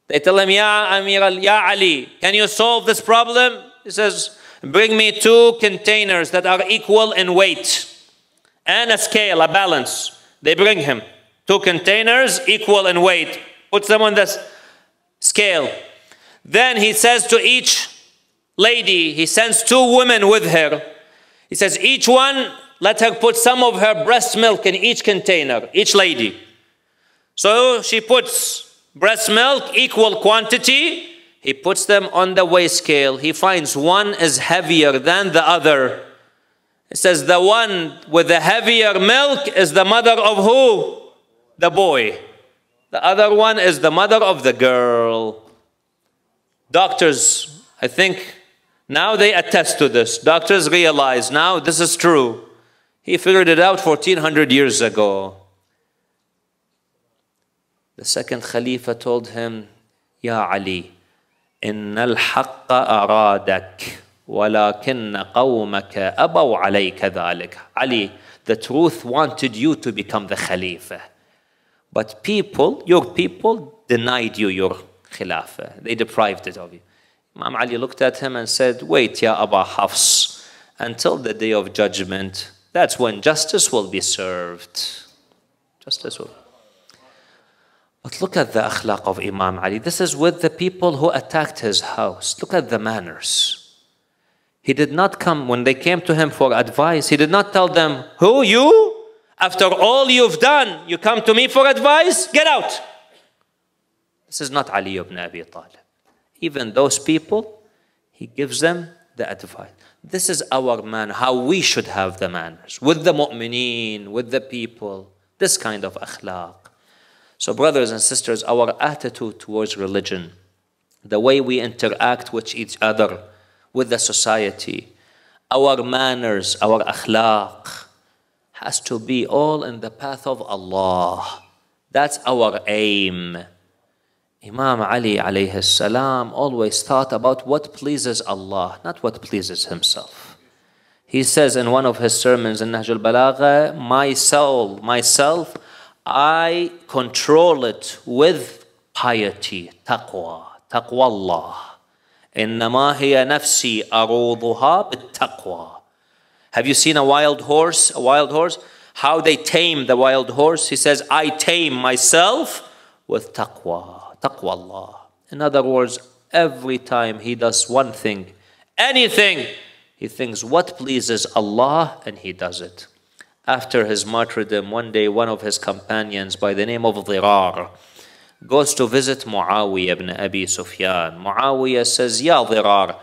A: They tell him, Ya Amir al Ya Ali, can you solve this problem? He says, Bring me two containers that are equal in weight and a scale, a balance. They bring him two containers equal in weight. Puts them on the scale. Then he says to each lady, he sends two women with her he says, Each one, let her put some of her breast milk in each container, each lady. So she puts breast milk, equal quantity. He puts them on the weigh scale. He finds one is heavier than the other. It says, The one with the heavier milk is the mother of who? The boy. The other one is the mother of the girl. Doctors, I think now they attest to this. Doctors realize now this is true. He figured it out 1400 years ago. The second Khalifa told him, Ya Ali, إن الحق أرادك ولكن قومك أبوا عليك ذلك. Ali, the truth wanted you to become the Khalifa. But people, your people, denied you your Khilafah. They deprived it of you. Imam Ali looked at him and said, Wait, Ya Aba Hafs, until the day of judgment. That's when justice will be served. Justice will. But look at the akhlaq of Imam Ali. This is with the people who attacked his house. Look at the manners. He did not come, when they came to him for advice, he did not tell them, Who, you? After all you've done, you come to me for advice? Get out. This is not Ali ibn Abi Talib even those people, he gives them the advice. This is our man. how we should have the manners with the mu'mineen, with the people, this kind of akhlaq. So, brothers and sisters, our attitude towards religion, the way we interact with each other, with the society, our manners, our akhlaq, has to be all in the path of Allah. That's our aim. Imam Ali alayhi salam always thought about what pleases Allah, not what pleases himself. He says in one of his sermons in Nahj al-Balagha, my soul, myself, I control it with piety, taqwa, taqwa Allah. إنما هي نفسي أروضها بالتقوى. Have you seen a wild horse? A wild horse? How they tame the wild horse? He says, I tame myself with taqwa taqwallah. In other words, every time he does one thing, anything, he thinks what pleases Allah and he does it. After his martyrdom, one day one of his companions by the name of Dhirar goes to visit Muawiyah ibn Abi Sufyan. Muawiyah says, Ya Dhirar,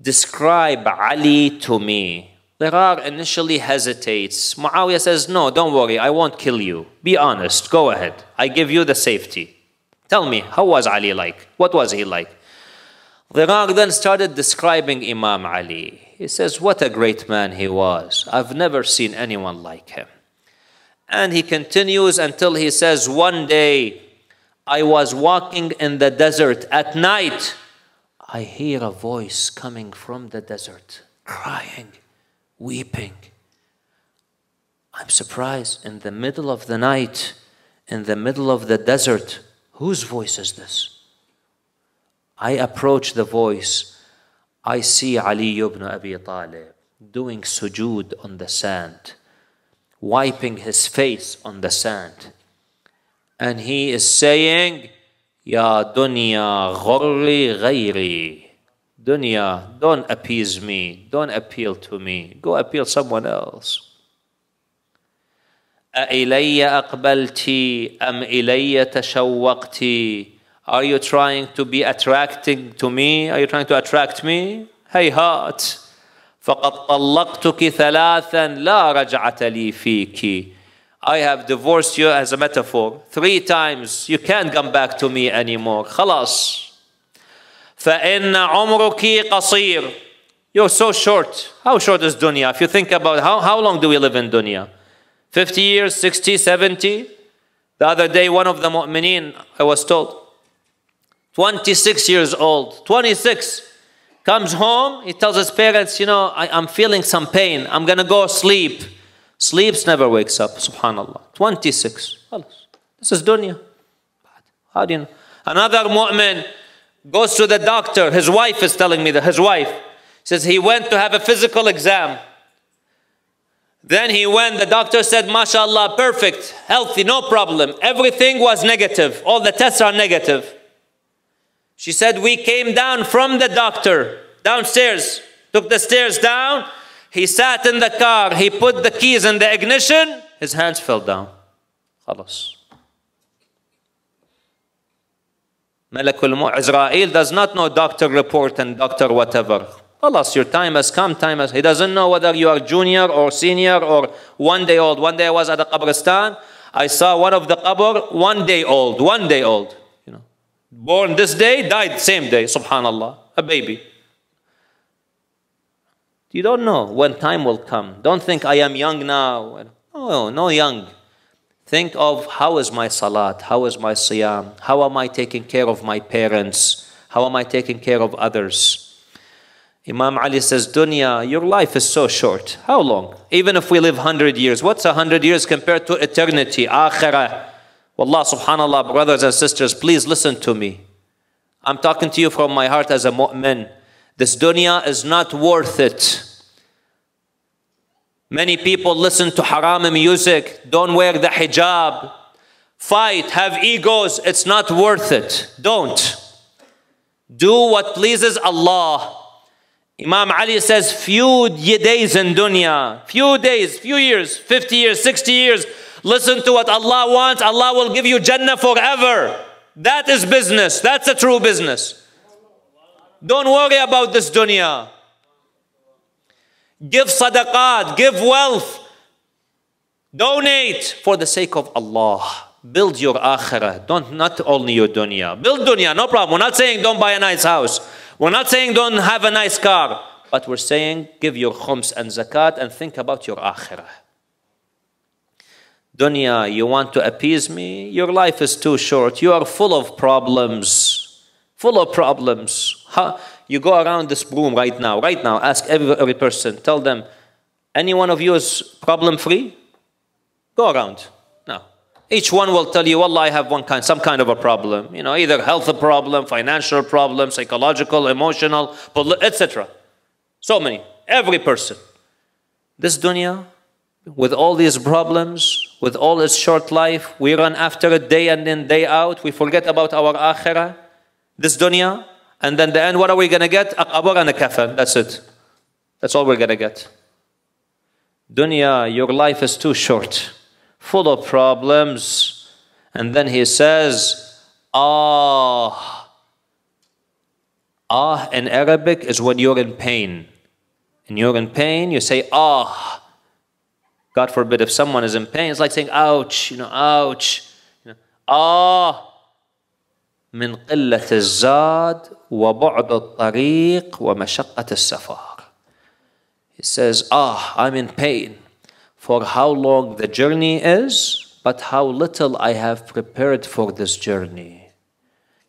A: describe Ali to me. Dhirar initially hesitates. Muawiyah says, No, don't worry, I won't kill you. Be honest, go ahead. I give you the safety. Tell me, how was Ali like? What was he like? Dhirar then started describing Imam Ali. He says, What a great man he was. I've never seen anyone like him. And he continues until he says, One day I was walking in the desert at night. I hear a voice coming from the desert, crying, weeping. I'm surprised in the middle of the night, in the middle of the desert, Whose voice is this? I approach the voice. I see Ali ibn Abi Talib doing sujood on the sand, wiping his face on the sand. And he is saying, Ya dunya ghurri ghayri, Dunya, don't appease me. Don't appeal to me. Go appeal someone else. أإلي أقبلت أم إلي تشوقت Are you trying to be attracting to me? Are you trying to attract me? heart فقد طلقتك ثلاثا لا رجعة لي فيك I have divorced you as a metaphor three times you can't come back to me anymore خلاص فإن عمرك قصير You're so short. How short is dunya? If you think about how, how long do we live in dunya? 50 years, 60, 70. The other day, one of the mu'mineen, I was told, 26 years old, 26, comes home, he tells his parents, you know, I, am feeling some pain, I'm going to go sleep. Sleeps, never wakes up, subhanAllah. 26. This is dunya. How do you know? Another mu'min goes to the doctor, his wife is telling me that, his wife says he went to have a physical exam. Then he went, the doctor said, MashaAllah, perfect, healthy, no problem. Everything was negative. All the tests are negative. She said, We came down from the doctor, downstairs, took the stairs down. He sat in the car, he put the keys in the ignition, his hands fell down. خلاص. Malakul Israel does not know doctor report and doctor whatever. Alas, oh, your time has come, time has... He doesn't know whether you are junior or senior or one day old. One day I was at a qabristan. I saw one of the qabr, one day old, one day old. You know, born this day, died same day. Subhanallah, a baby. You don't know when time will come. Don't think I am young now. No, no young. Think of how is my salat? How is my siyam? How am I taking care of my parents? How am I taking care of others? Imam Ali says, Dunya, your life is so short. How long? Even if we live 100 years, what's 100 years compared to eternity, akhirah? Wallah, subhanallah, brothers and sisters, please listen to me. I'm talking to you from my heart as a mu'min. This dunya is not worth it. Many people listen to haram music, don't wear the hijab, fight, have egos. It's not worth it. Don't. Do what pleases Allah. Imam Ali says, few days in dunya, few days, few years, 50 years, 60 years. Listen to what Allah wants. Allah will give you Jannah forever. That is business. That's a true business. Don't worry about this dunya. Give sadaqat, give wealth, donate for the sake of Allah. Build your akhirah, don't not only your dunya. Build dunya, no problem. We're not saying don't buy a nice house. We're not saying don't have a nice car, but we're saying give your khums and zakat and think about your akhirah. Dunya, you want to appease me? Your life is too short. You are full of problems. Full of problems. Huh? You go around this room right now, right now, ask every, every person, tell them, any one of you is problem free? Go around. Each one will tell you, "Well, I have one kind, some kind of a problem. You know, either health problem, financial problem, psychological, emotional, etc. So many. Every person. This dunya, with all these problems, with all its short life, we run after it day and in, day out. We forget about our akhirah, this dunya, and then the end. What are we going to get? A qabr and a kafan. That's it. That's all we're going to get. Dunya, your life is too short full of problems. And then he says, Ah. Ah in Arabic is when you're in pain. And you're in pain, you say, Ah. God forbid, if someone is in pain, it's like saying, ouch, you know, ouch. You know, ah. من قلة الزاد وبعد الطريق ومشقة السفر. He says, ah, I'm in pain for how long the journey is, but how little I have prepared for this journey.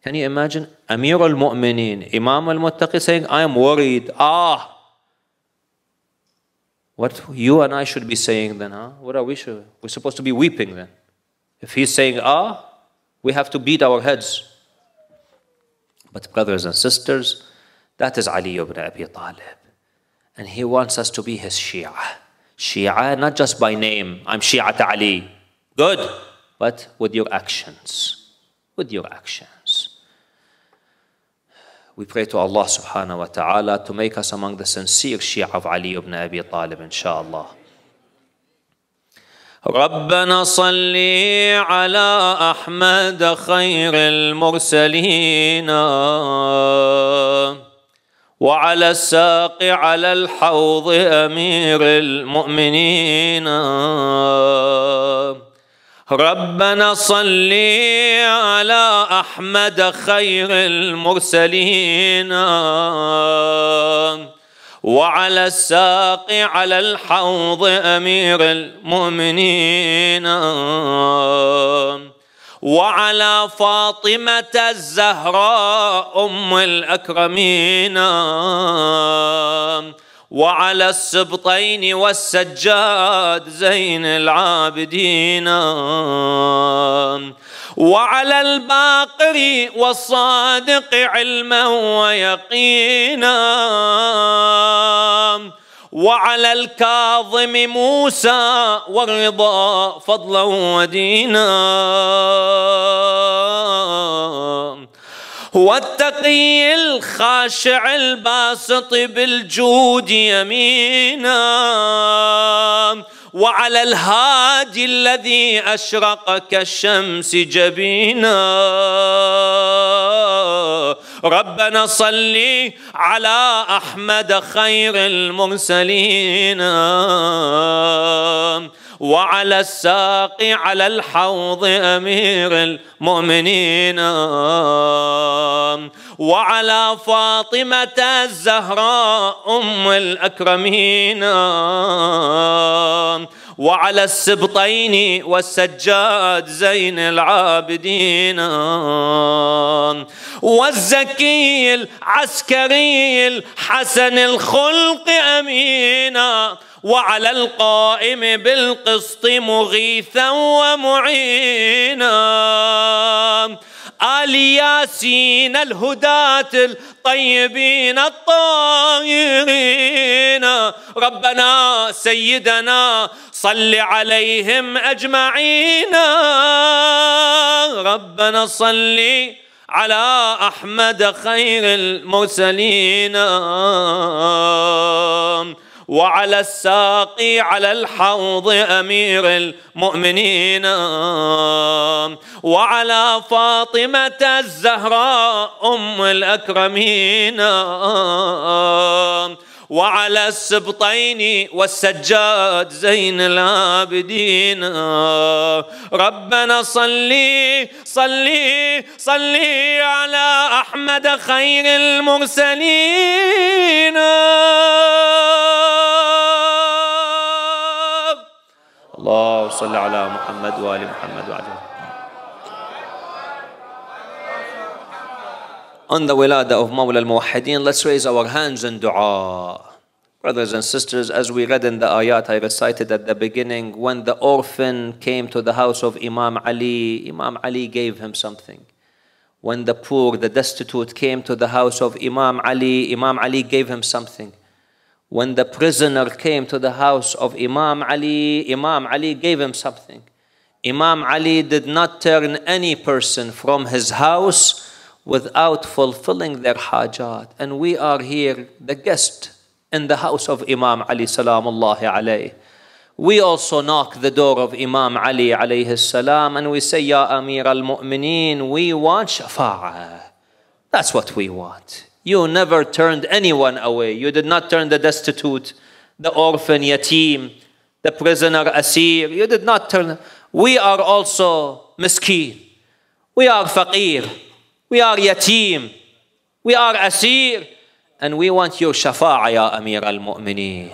A: Can you imagine? Amir al Mu'mineen, Imam al Muttaqi saying, I am worried. Ah! What you and I should be saying then, huh? What are we? Should, we're supposed to be weeping then. If he's saying, ah, we have to beat our heads. But, brothers and sisters, that is Ali ibn Abi Talib. And he wants us to be his Shia. Shia, not just by name, I'm Shia Ali. Good, but with your actions. With your actions. We pray to Allah subhanahu wa ta'ala to make us among the sincere Shia of Ali ibn Abi Talib, inshaAllah. ربنا صل على احمد خير المرسلين وعلى الساق على الحوض امير المؤمنين ربنا صل على احمد خير المرسلين وعلى الساق على الحوض امير المؤمنين وعلى فاطمة الزهراء أم الأكرمين وعلى السبطين والسجاد زين العابدين وعلى الباقر والصادق علما ويقينا وعلى الكاظم موسى والرضا فضلا ودينا هو التقي الخاشع الباسط بالجود يمينا وعلى الهادي الذي أشرق كالشمس جبينا ربنا صل على أحمد خير المرسلين وعلى الساق على الحوض أمير المؤمنين وعلى فاطمة الزهراء أم الأكرمين وعلى السبطين والسجاد زين العابدين والزكي العسكري الحسن الخلق أمينا وعلى القائم بالقسط مغيثا ومعينا آل ياسين الهداة الطيبين الطاهرين ربنا سيدنا صل عليهم أجمعين ربنا صلِّ على أحمد خير المرسلين وعلى الساقي على الحوض أمير المؤمنين وعلى فاطمة الزهراء أم الأكرمين وعلى السبطين والسجاد زين العابدين ربنا صلي صلي صلي على أحمد خير المرسلين الله صل على محمد وآل محمد وعلى محمد on the wilada of Mawla al-Muwahideen, let's raise our hands in dua. Brothers and sisters, as we read in the ayat I recited at the beginning, when the orphan came to the house of Imam Ali, Imam Ali gave him something. When the poor, the destitute came to the house of Imam Ali, Imam Ali gave him something. When the prisoner came to the house of Imam Ali, Imam Ali gave him something. Imam Ali did not turn any person from his house without fulfilling their hajat. And we are here, the guest in the house of Imam Ali salamullahi Alayhi. We also knock the door of Imam Ali alayhi salam and we say, Ya Amir al-Mu'mineen, we want shafa'ah. That's what we want. You never turned anyone away. You did not turn the destitute, the orphan, yatim, the prisoner, asir. You did not turn. We are also miskin. We are faqir. We are yatim. We are asir. And we want your shafa'a, ya Amir al Mu'mineen.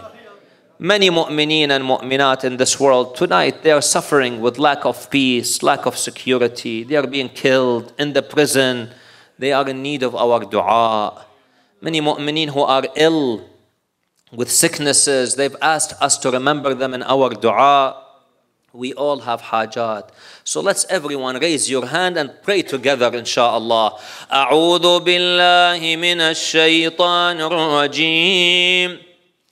A: Many mu'mineen and mu'minat in this world tonight, they are suffering with lack of peace, lack of security. They are being killed in the prison. They are in need of our dua. Many mu'mineen who are ill with sicknesses, they've asked us to remember them in our dua. We all have hajat. So let's everyone raise your hand and pray together, inshaAllah.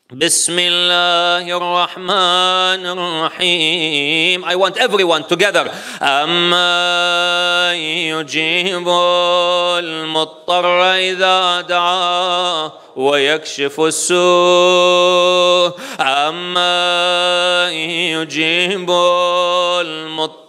A: بسم الله الرحمن الرحيم I want everyone together أما يجيب المضطر إذا دعاه ويكشف السوء عما يجيب المضطر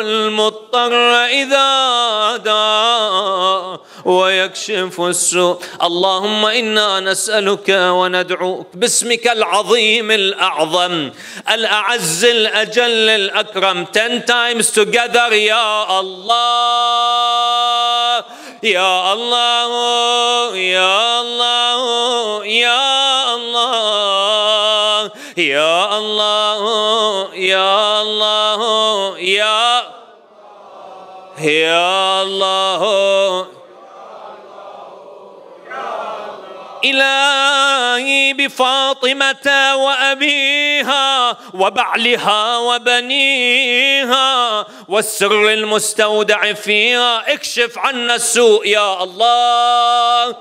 A: المضطر إذا دار ويكشف السوء اللهم إنا نسألك وندعوك باسمك العظيم الأعظم الأعز الأجل الأكرم 10 times together يا الله يا الله يا الله يا الله يا الله يا الله يا يا الله إلهي بفاطمة وأبيها وبعلها وبنيها والسر المستودع فيها اكشف عنا السوء يا الله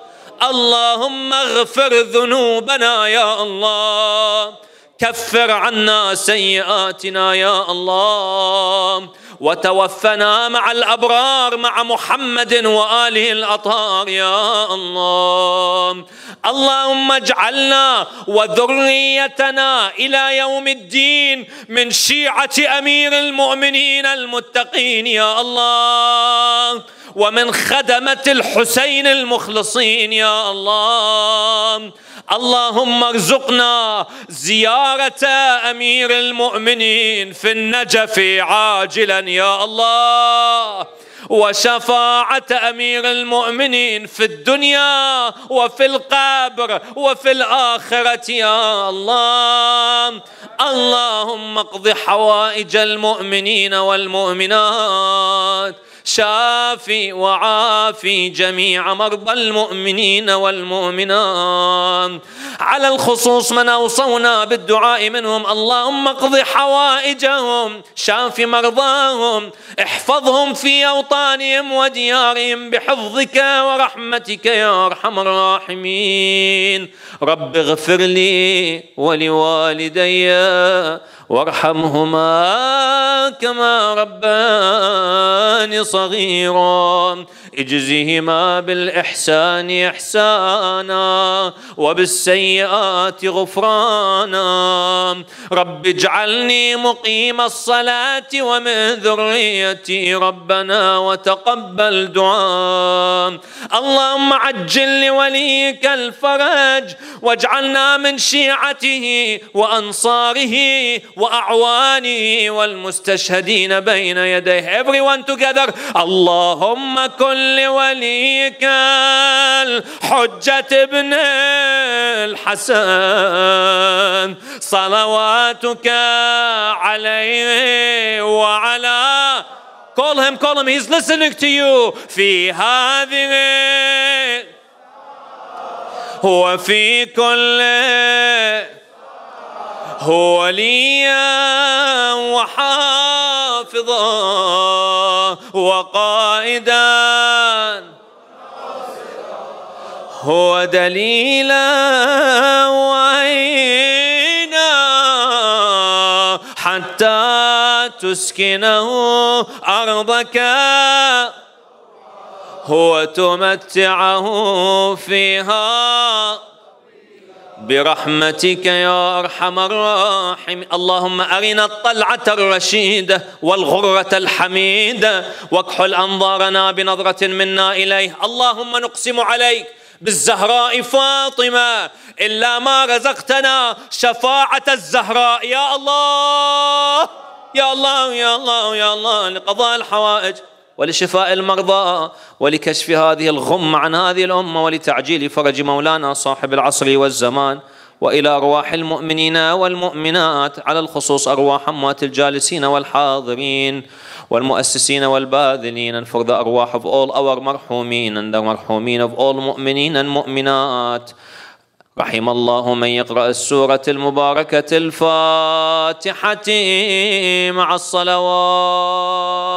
A: اللهم اغفر ذنوبنا يا الله كفر عنا سيئاتنا يا الله وتوفنا مع الأبرار مع محمد وآله الأطهار يا الله اللهم اجعلنا وذريتنا إلى يوم الدين من شيعة أمير المؤمنين المتقين يا الله ومن خدمة الحسين المخلصين يا الله اللهم ارزقنا زيارة أمير المؤمنين في النجف عاجلا يا الله وشفاعة أمير المؤمنين في الدنيا وفي القبر وفي الآخرة يا الله اللهم اقض حوائج المؤمنين والمؤمنات شافي وعافي جميع مرضى المؤمنين والمؤمنات على الخصوص من أوصونا بالدعاء منهم اللهم اقض حوائجهم شافي مرضاهم احفظهم في أوطانهم وديارهم بحفظك ورحمتك يا أرحم الراحمين رب اغفر لي ولوالدي وارحمهما كما رباني صغيرا اجزهما بالإحسان إحسانا وبالسيئات غفرانا رب اجعلني مقيم الصلاة ومن ذريتي ربنا وتقبل دعاء اللهم عجل لوليك الفرج واجعلنا من شيعته وأنصاره وأعوانه والمستشهدين بين يديه everyone together اللهم كن لوليك الحجة ابن الحسن صلواتك عليه وعلى Call him, call him. He's listening to you. في هذه وفي كل هو وليا وحافظا وقائدا هو دليلا وعينا حتى تسكنه أرضك هو تمتعه فيها برحمتك يا أرحم الراحم اللهم أرنا الطلعة الرشيدة والغرة الحميدة واكحل أنظارنا بنظرة منا إليه اللهم نقسم عليك بالزهراء فاطمة إلا ما رزقتنا شفاعة الزهراء يا الله يا الله يا الله يا الله لقضاء الحوائج ولشفاء المرضى ولكشف هذه الغم عن هذه الأمة ولتعجيل فرج مولانا صاحب العصر والزمان وإلى أرواح المؤمنين والمؤمنات على الخصوص أرواح أموات الجالسين والحاضرين والمؤسسين والباذلين and for the أرواح of all our مرحومين and the مرحومين of all مؤمنين and مؤمنات رحم الله من يقرأ السورة المباركة الفاتحة مع الصلوات